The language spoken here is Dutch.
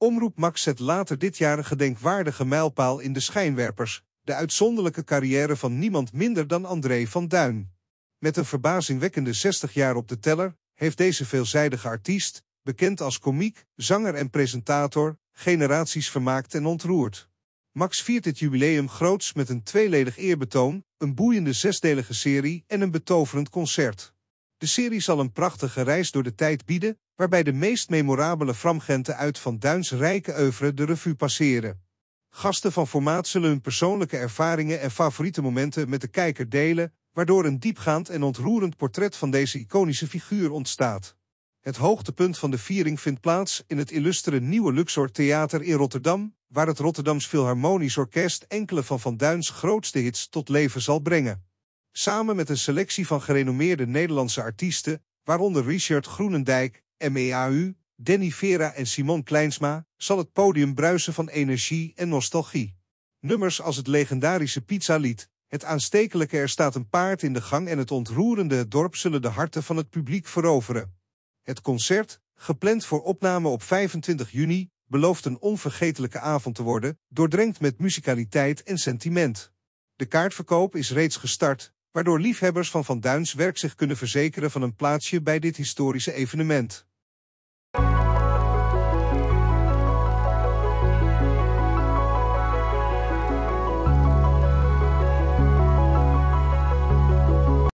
Omroep Max zet later dit jaar een gedenkwaardige mijlpaal in de schijnwerpers, de uitzonderlijke carrière van niemand minder dan André van Duin. Met een verbazingwekkende 60 jaar op de teller, heeft deze veelzijdige artiest, bekend als komiek, zanger en presentator, generaties vermaakt en ontroerd. Max viert dit jubileum groots met een tweeledig eerbetoon, een boeiende zesdelige serie en een betoverend concert. De serie zal een prachtige reis door de tijd bieden, waarbij de meest memorabele framgenten uit Van Duins rijke oeuvre de revue passeren. Gasten van formaat zullen hun persoonlijke ervaringen en favoriete momenten met de kijker delen, waardoor een diepgaand en ontroerend portret van deze iconische figuur ontstaat. Het hoogtepunt van de viering vindt plaats in het illustere Nieuwe Luxor Theater in Rotterdam, waar het Rotterdams Philharmonisch Orkest enkele van Van Duins grootste hits tot leven zal brengen. Samen met een selectie van gerenommeerde Nederlandse artiesten, waaronder Richard Groenendijk, MEAU, Denny Vera en Simon Kleinsma, zal het podium bruisen van energie en nostalgie. Nummers als het legendarische pizzalied, het aanstekelijke Er staat een paard in de gang en het ontroerende Het dorp zullen de harten van het publiek veroveren. Het concert, gepland voor opname op 25 juni, belooft een onvergetelijke avond te worden, doordrenkt met musicaliteit en sentiment. De kaartverkoop is reeds gestart, waardoor liefhebbers van Van Duins werk zich kunnen verzekeren van een plaatsje bij dit historische evenement.